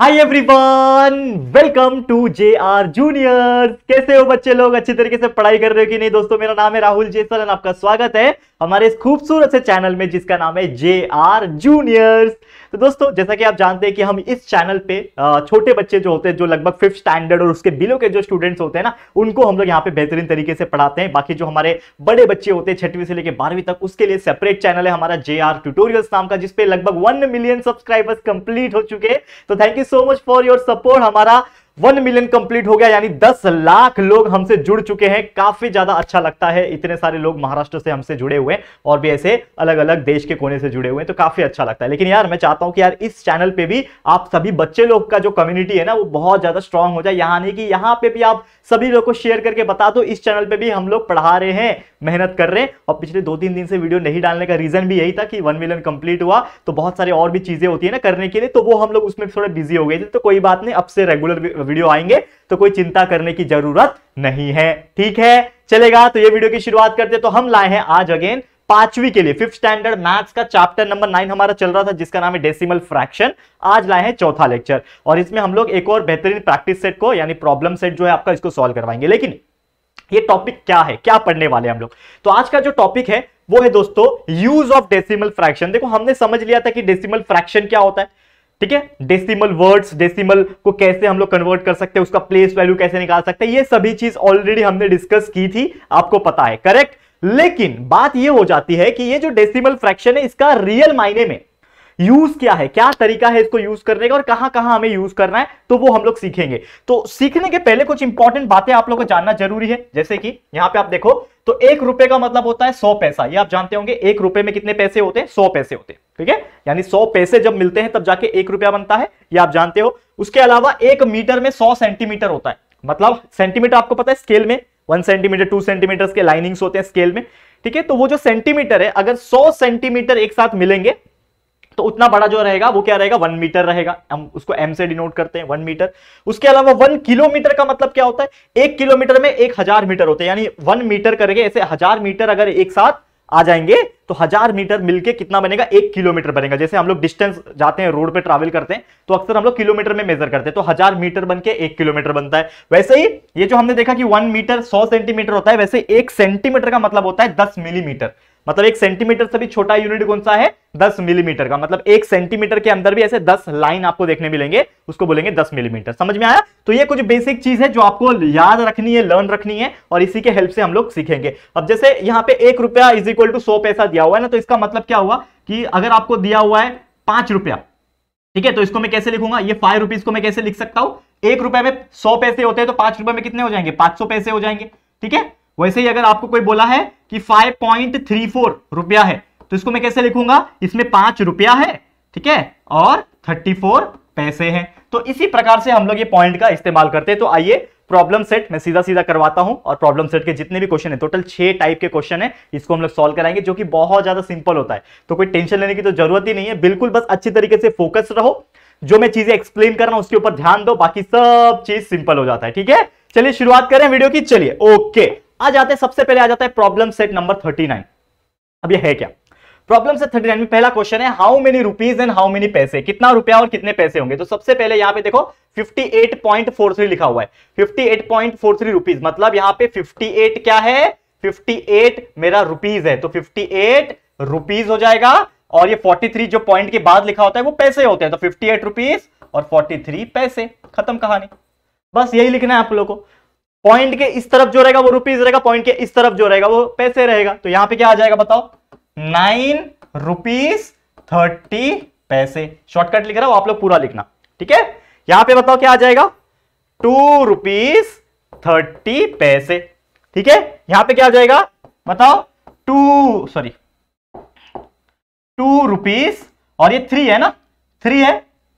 Hi everyone welcome to J R junior कैसे हो बच्चे लोग अच्छी तरीके से पढ़ाई कर रहे हो कि नहीं दोस्तों मेरा नाम है राहुल जेसन आपका स्वागत है हमारे इस खूबसूरत से चैनल में जिसका नाम है जे आर जूनियर्स तो दोस्तों जैसा कि आप जानते हैं कि हम इस चैनल पे छोटे बच्चे जो होते हैं जो लगभग फिफ्थ स्टैंडर्ड और उसके बिलो के जो स्टूडेंट्स होते हैं ना उनको हम लोग यहाँ पे बेहतरीन तरीके से पढ़ाते हैं बाकी जो हमारे बड़े बच्चे होते हैं छठवीं से लेकर बारहवीं तक उसके लिए सेपरेट चैनल है हमारा जे आर ट्यूटोरियल्स नाम का जिसपे लगभग वन मिलियन सब्सक्राइबर्स कंप्लीट हो चुके हैं तो thank you so much for your support हमारा वन मिलियन कंप्लीट हो गया यानी दस लाख लोग हमसे जुड़ चुके हैं काफी ज्यादा अच्छा लगता है इतने सारे लोग महाराष्ट्र से हमसे जुड़े हुए हैं और भी ऐसे अलग अलग देश के कोने से जुड़े हुए हैं तो काफी अच्छा लगता है लेकिन यार मैं चाहता हूं कि यार इस चैनल पे भी आप सभी बच्चे लोग का जो कम्युनिटी है ना वो बहुत ज्यादा स्ट्रांग हो जाए यहाँ नहीं कि यहाँ पे भी आप सभी लोग को शेयर करके बता दो इस चैनल पे भी हम लोग पढ़ा रहे हैं मेहनत कर रहे हैं और पिछले दो तीन दिन से वीडियो नहीं डालने का रीजन भी यही था कि वन मिलियन कंप्लीट हुआ तो बहुत सारे और भी चीजें होती है ना करने के लिए तो वो हम लोग उसमें थोड़े बिजी हो गए थे तो कोई बात नहीं अब से रेगुलर वीडियो आएंगे तो कोई चिंता करने की जरूरत नहीं है ठीक है चलेगा तो ये वीडियो की शुरुआत करते तो हम लाए हैं आज अगेन पांचवी के लिए फिफ्थ स्टैंडर्ड मैथ्स का चैप्टर नंबर नाइन हमारा चल रहा था जिसका नाम है डेसिमल फ्रैक्शन आज लाए हैं चौथा लेक्चर और इसमें हम लोग एक और बेहतरीन प्रैक्टिस सेट को यानी प्रॉब्लम सेट जो है आपका इसको सॉल्व करवाएंगे लेकिन ये टॉपिक क्या है क्या पढ़ने वाले हम लोग तो आज का जो टॉपिक है वो है दोस्तों यूज ऑफ डेसिमल फ्रैक्शन देखो हमने समझ लिया था कि डेसिमल फ्रैक्शन क्या होता है ठीक है डेसिमल वर्ड्स डेसिमल को कैसे हम लोग कन्वर्ट कर सकते हैं उसका प्लेस वैल्यू कैसे निकाल सकते हैं ये सभी चीज ऑलरेडी हमने डिस्कस की थी आपको पता है करेक्ट लेकिन बात यह हो जाती है कि ये जो डेसिमल फ्रैक्शन है इसका रियल मायने में यूज क्या है क्या तरीका है इसको यूज करने का और कहां कहां हमें यूज करना है तो वो हम लोग सीखेंगे तो सीखने के पहले कुछ इंपॉर्टेंट बातें आप लोग को जानना जरूरी है जैसे कि यहां पे आप देखो तो एक रुपए का मतलब होता है सौ पैसा ये आप जानते होंगे एक रुपए में कितने पैसे होते हैं सौ पैसे होते हैं ठीक है यानी सौ पैसे जब मिलते हैं तब जाके एक रुपया बनता है ये आप जानते हो उसके अलावा एक मीटर में सौ सेंटीमीटर होता है मतलब सेंटीमीटर आपको पता है स्केल में वन सेंटीमीटर टू सेंटीमीटर के लाइनिंग्स होते हैं स्केल में ठीक है तो वो जो सेंटीमीटर है अगर सौ सेंटीमीटर एक साथ मिलेंगे तो उतना बड़ा जो रहेगा वो क्या रहेगा वन मीटर रहेगा हम उसको एम से डिनोट करते हैं वन मीटर उसके अलावा वन किलोमीटर का मतलब क्या होता है एक किलोमीटर में एक हजार मीटर होते हैं यानी वन मीटर करके ऐसे हजार मीटर अगर एक साथ आ जाएंगे तो हजार मीटर मिलके कितना बनेगा एक किलोमीटर बनेगा जैसे हम लोग डिस्टेंस जाते हैं रोड पे ट्रैवल करते हैं तो अक्सर हम लोग किलोमीटर में मेजर करते हैं तो हजार मीटर बनके एक किलोमीटर बनता है वैसे ही ये जो हमने देखा कि वन मीटर सौ सेंटीमीटर होता है वैसे एक सेंटीमीटर का मतलब होता है दस मिलीमीटर mm. मतलब एक सेंटीमीटर से भी छोटा यूनिट कौन सा है दस मिलीमीटर का मतलब एक सेंटीमीटर के अंदर भी ऐसे दस लाइन आपको देखने मिलेंगे उसको बोलेंगे दस मिलीमीटर समझ में आया तो ये कुछ बेसिक चीज है जो आपको याद रखनी है लर्न रखनी है और इसी के हेल्प से हम लोग सीखेंगे अब जैसे यहाँ पे एक रुपया इज इक्वल टू सौ पैसा दिया हुआ है ना तो इसका मतलब क्या हुआ कि अगर आपको दिया हुआ है पांच रुपया ठीक है तो इसको मैं कैसे लिखूंगा ये फाइव रुपीज को मैं कैसे लिख सकता हूं एक रुपए में सौ पैसे होते हैं तो पांच रुपए में कितने हो जाएंगे पांच सौ पैसे हो जाएंगे ठीक है वैसे ही अगर आपको कोई बोला है कि फाइव पॉइंट थ्री फोर रुपया है तो इसको मैं कैसे लिखूंगा इसमें पांच रुपया है ठीक है और थर्टी फोर पैसे हैं तो इसी प्रकार से हम लोग ये पॉइंट का इस्तेमाल करते हैं तो आइए प्रॉब्लम सेट मैं सीधा सीधा करवाता हूं और प्रॉब्लम सेट के जितने भी क्वेश्चन है टोटल छह टाइप के क्वेश्चन है इसको हम लोग सॉल्व कराएंगे जो कि बहुत ज्यादा सिंपल होता है तो कोई टेंशन लेने की तो जरूरत ही नहीं है बिल्कुल बस अच्छी तरीके से फोकस रहो जो मैं चीजें एक्सप्लेन कर रहा हूं उसके ऊपर ध्यान दो बाकी सब चीज सिंपल हो जाता है ठीक है चलिए शुरुआत करें वीडियो की चलिए ओके आ जाते हैं सबसे पहले आ जाता है problem set number thirty nine अब यह है क्या प्रॉब्लम सेट थर्टी नाइन में पहला क्वेश्चन है how many rupees and how many paise कितना रुपया और कितने पैसे होंगे तो सबसे पहले यहाँ पे देखो 58.43 लिखा हुआ है 58.43 रुपीस मतलब यहाँ पे 58 क्या है 58 मेरा रुपीज है तो 58 रुपीज हो जाएगा और ये 43 जो पॉइंट के बाद लिखा होता है वो पैसे होते हैं तो 58 रुपीस और 43 पैसे खत्म कहानी बस यही लिखना है आप लोगों को पॉइंट के इस तरफ जो रहेगा वो रुपीज रहेगा पॉइंट के इस तरफ जो रहेगा वो पैसे रहेगा तो यहां पे क्या आ जाएगा बताओ nine rupees thirty paise shortcut लिख रहा हूं आप लोग पूरा लिखना ठीक है यहां पे बताओ क्या आ जाएगा टू रुपीज थर्टी पैसे ठीक है यहां पे क्या आ जाएगा बताओ टू सॉरी टू रुपीज और ये थ्री है ना थ्री है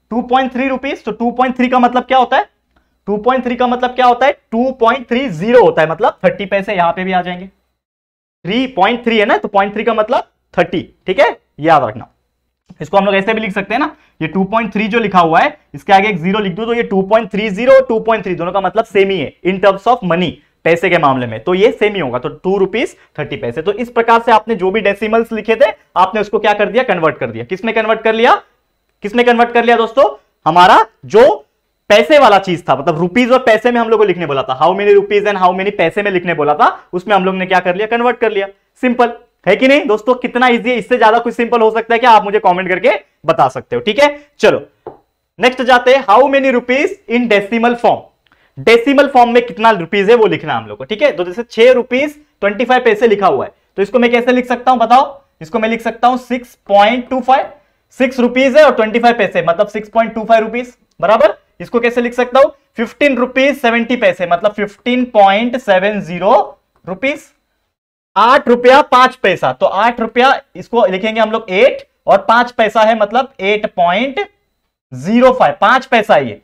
टू पॉइंट थ्री रुपीज तो टू पॉइंट थ्री का मतलब क्या होता है 2.3 का मतलब क्या होता है 2.30 होता है मतलब 30 पैसे यहां पे भी आ जाएंगे 3.3 है ना तो 0.3 का मतलब 30 ठीक है याद रखना इसको हम लोग ऐसे भी लिख सकते हैं ना ये 2.3 जो लिखा हुआ है इसके आगे एक जीरो लिख दो तो ये 2.30 और 2.3 दोनों का मतलब सेम ही है इन टर्म्स ऑफ मनी पैसे के मामले में तो ये सेम ही होगा तो टू रुपीज थर्टी पैसे तो इस प्रकार से आपने जो भी डेसिमल्स लिखे थे आपने उसको क्या कर दिया कन्वर्ट कर दिया किसमें कन्वर्ट कर लिया किसमें कन्वर्ट कर लिया दोस्तों हमारा जो पैसे वाला चीज था मतलब रुपीज और पैसे में हम लोग को लिखने बोला था how many rupees and how many paise में लिखने बोला था उसमें हम लोग ने क्या कर लिया कन्वर्ट कर लिया सिंपल है कि नहीं दोस्तों कितना इजी है इससे ज्यादा कुछ सिंपल हो सकता है क्या आप मुझे कमेंट करके बता सकते हो ठीक है चलो नेक्स्ट जाते हैं how many rupees in decimal form decimal form में कितना रुपीज है वो लिखना हम लोग को ठीक है तो जैसे छह रुपीज ट्वेंटी फाइव पैसे लिखा हुआ है तो इसको मैं कैसे लिख सकता हूं बताओ इसको मैं लिख सकता हूं six point two five six rupees है और ट्वेंटी फाइव पैसे मतलब six point two five rupees बराबर इसको कैसे लिख सकता हूं फिफ्टीन रुपीज सेवेंटी पैसे मतलब fifteen point seven zero rupees आठ रुपया पांच पैसा तो आठ रुपया इसको लिखेंगे हम लोग एट और पांच पैसा है मतलब एट पॉइंट जीरो फाइव पांच पैसा ये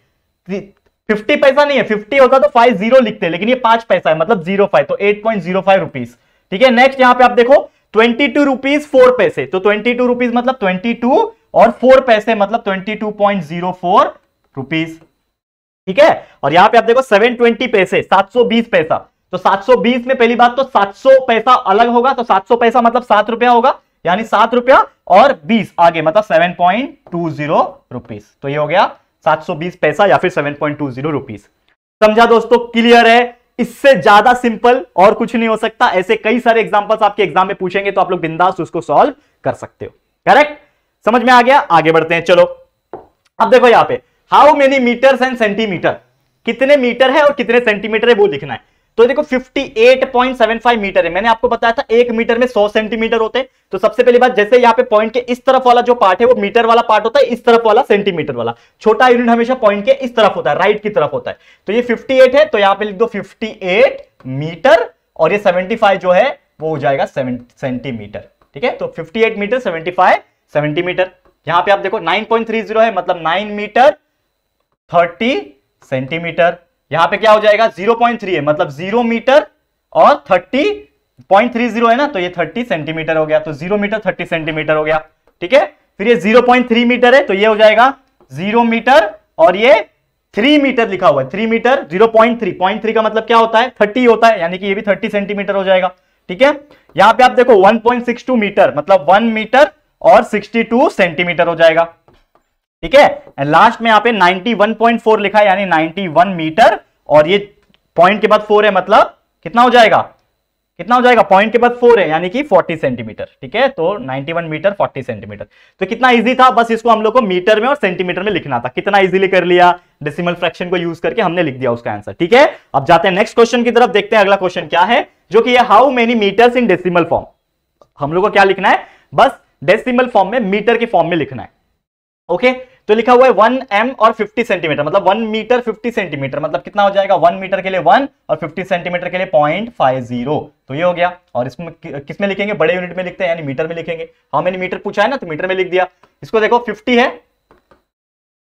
फिफ्टी पैसा नहीं है फिफ्टी होता तो फाइव जीरो लिखते लेकिन ये पांच पैसा है मतलब जीरो फाइव तो eight point zero five rupees ठीक है नेक्स्ट यहां पे आप देखो twenty two rupees four paise तो ट्वेंटी टू रुपीज मतलब ट्वेंटी टू और फोर पैसे मतलब twenty two point zero four rupees ठीक है और यहां पे आप देखो सेवन ट्वेंटी पैसे सात सौ बीस पैसा तो सात सौ बीस में पहली बात तो सात सौ पैसा अलग होगा तो सात सौ पैसा मतलब सात रुपया होगा यानी सात रुपया और बीस आगे मतलब 7.20 पॉइंट तो ये हो गया सात सौ बीस पैसा या फिर seven point two zero rupees समझा दोस्तों क्लियर है इससे ज्यादा सिंपल और कुछ नहीं हो सकता ऐसे कई सारे एग्जाम्पल्स आपके एग्जाम में पूछेंगे तो आप लोग बिंदास उसको सॉल्व कर सकते हो करेक्ट समझ में आ गया आगे बढ़ते हैं चलो अब देखो यहां पे how many metre and centimetre कितने मीटर है और कितने सेंटीमीटर है वो लिखना है तो देखो 58.75 मीटर है मैंने आपको बताया था एक मीटर में 100 सेंटीमीटर होते हैं तो सबसे पहली बात जैसे यहाँ पे पॉइंट के इस तरफ वाला जो पार्ट है वो मीटर वाला पार्ट होता है इस तरफ वाला सेंटीमीटर वाला छोटा यूनिट हमेशा पॉइंट के इस तरफ होता है राइट की तरफ होता है तो ये 58 है तो यहाँ पे लिख दो फिफ्टी मीटर और ये सेवेंटी जो है वो हो जाएगा सेंटीमीटर ठीक है तो fifty metre seventy five centimetre यहां पे आप देखो नाइन है मतलब नाइन मीटर थर्टी सेंटीमीटर यहां पे क्या हो जाएगा जीरो पॉइंट थ्री है मतलब जीरो मीटर और थर्टी पॉइंट थ्री जीरो है ना तो ये थर्टी सेंटीमीटर हो गया तो जीरो मीटर थर्टी सेंटीमीटर हो गया ठीक है फिर ये जीरो पॉइंट थ्री मीटर है तो ये हो जाएगा जीरो मीटर और ये थ्री मीटर लिखा हुआ है three metre zero point three point three का मतलब क्या होता है थर्टी होता है यानी कि ये भी थर्टी सेंटीमीटर हो जाएगा ठीक है यहां पे आप देखो one point six two metre मतलब वन मीटर और सिक्सटी टू सेंटीमीटर हो जाएगा ठीक है एंड लास्ट में यहां पे 91.4 लिखा है यानी 91 मीटर और ये पॉइंट के बाद फोर है मतलब कितना हो जाएगा कितना हो जाएगा पॉइंट के बाद फोर है यानी कि 40 सेंटीमीटर ठीक है तो 91 मीटर 40 सेंटीमीटर तो कितना इजी था बस इसको हम लोग को मीटर में और सेंटीमीटर में लिखना था कितना इजीली कर लिया डेसिमल फ्रैक्शन को यूज करके हमने लिख दिया उसका आंसर ठीक है अब जाते हैं नेक्स्ट क्वेश्चन की तरफ देखते हैं अगला क्वेश्चन क्या है जो कि how many metre in decimal form हम लोग को क्या लिखना है बस डेसिमल फॉर्म में मीटर के फॉर्म में लिखना है ओके okay? तो लिखा हुआ है वन एम और फिफ्टी सेंटीमीटर मतलब वन मीटर फिफ्टी सेंटीमीटर मतलब कितना हो जाएगा वन मीटर के लिए वन और फिफ्टी सेंटीमीटर के लिए पॉइंट फाइव जीरो तो ये हो गया और इसमें किस में लिखेंगे बड़े यूनिट में लिखते हैं यानी मीटर में लिखेंगे हाउ मेनी मीटर पूछा है ना तो मीटर में लिख दिया इसको देखो फिफ्टी है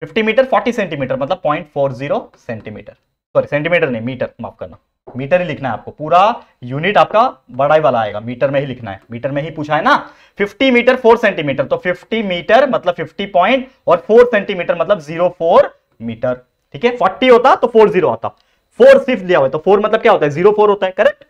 फिफ्टी मीटर फोर्टी सेंटीमीटर मतलब point four zero centimetre sorry centimetre नहीं मीटर माफ करना मीटर ही लिखना है आपको पूरा यूनिट आपका बड़ाई वाला आएगा मीटर में ही लिखना है मीटर में ही पूछा है ना 50 मीटर 4 सेंटीमीटर तो 50 मीटर मतलब 50 पॉइंट और 4 सेंटीमीटर मतलब 04 मीटर ठीक है 40 होता तो 40 आता फोर सिर्फ लिया हुआ तो फोर मतलब क्या होता है जीरो होता है करेक्ट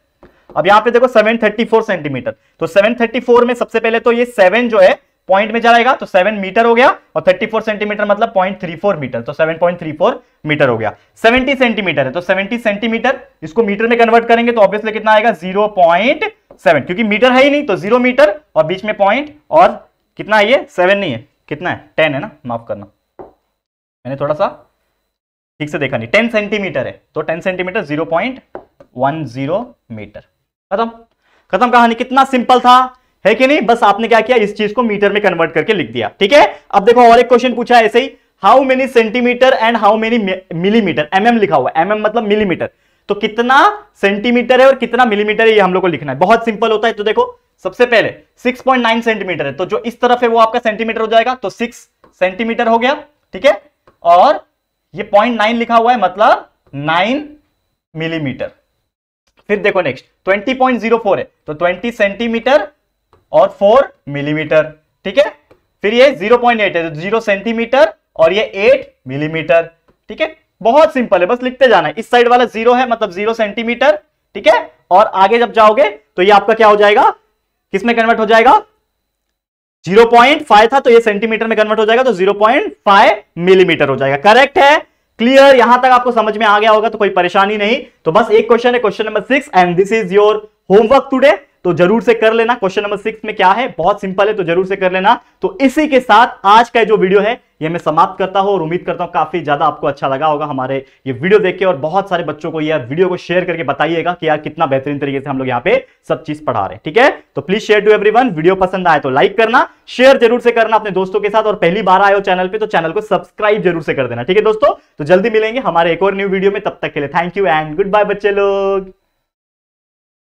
अब यहां पे देखो 734 सेंटीमीटर तो 734 में सबसे पहले तो ये सेवन जो है पॉइंट में चलाएगा तो सेवन मीटर हो गया और थर्टी फोर सेंटीमीटर मतलब पॉइंट थ्री फोर मीटर तो seven point three four metre हो गया सेवेंटी सेंटीमीटर है तो सेवेंटी सेंटीमीटर इसको मीटर में कन्वर्ट करेंगे तो ऑब्वियसली कितना आएगा जीरो पॉइंट सेवन क्योंकि मीटर है ही नहीं तो जीरो मीटर और बीच में पॉइंट और कितना है ये सेवन नहीं है कितना है टेन है ना माफ करना मैंने थोड़ा सा ठीक से देखा नहीं टेन सेंटीमीटर है तो ten centimetre zero point one zero metre खत्म खत्म कहानी कितना सिंपल था है कि नहीं बस आपने क्या किया इस चीज को मीटर में कन्वर्ट करके लिख दिया ठीक है अब देखो और एक क्वेश्चन पूछा ऐसे ही how many centimetre and how many millimetre MM लिखा हुआ एमएम मतलब मिलीमीटर तो कितना सेंटीमीटर है और कितना मिलीमीटर है ये हम लोग को लिखना है बहुत सिंपल होता है तो देखो सबसे पहले 6.9 सेंटीमीटर है तो जो इस तरफ है वो आपका सेंटीमीटर हो जाएगा तो 6 सेंटीमीटर हो गया ठीक है और ये पॉइंट नाइन लिखा हुआ है मतलब नाइन मिलीमीटर फिर देखो नेक्स्ट 20.04 है तो 20 सेंटीमीटर और फोर मिलीमीटर ठीक है फिर ये जीरो पॉइंट एट है तो जीरो सेंटीमीटर और ये एट मिलीमीटर ठीक है बहुत सिंपल है बस लिखते जाना है इस साइड वाला जीरो है मतलब जीरो सेंटीमीटर ठीक है और आगे जब जाओगे तो ये आपका क्या हो जाएगा किसमें कन्वर्ट हो जाएगा 0.5 था तो ये सेंटीमीटर में कन्वर्ट हो जाएगा तो 0.5 मिलीमीटर हो जाएगा करेक्ट है क्लियर यहां तक आपको समझ में आ गया होगा तो कोई परेशानी नहीं तो बस एक क्वेश्चन है question number six and this is your homework today तो जरूर से कर लेना क्वेश्चन नंबर सिक्स में क्या है बहुत सिंपल है तो जरूर से कर लेना तो इसी के साथ आज का जो वीडियो है ये मैं समाप्त करता हूं और उम्मीद करता हूं काफी ज्यादा आपको अच्छा लगा होगा हमारे ये वीडियो देख के और बहुत सारे बच्चों को यह वीडियो को शेयर करके बताइएगा कि यार कितना बेहतरीन तरीके से हम लोग यहाँ पे सब चीज पढ़ा रहे हैं ठीक है तो please share to every video पसंद आए तो लाइक करना शेयर जरूर से करना अपने दोस्तों के साथ और पहली बार आए हो चैनल पर तो चैनल को सब्सक्राइब जरूर से कर देना ठीक है दोस्तों तो जल्दी मिलेंगे हमारे एक और न्यू वीडियो में तब तक के लिए thank you and goodbye बच्चे लोग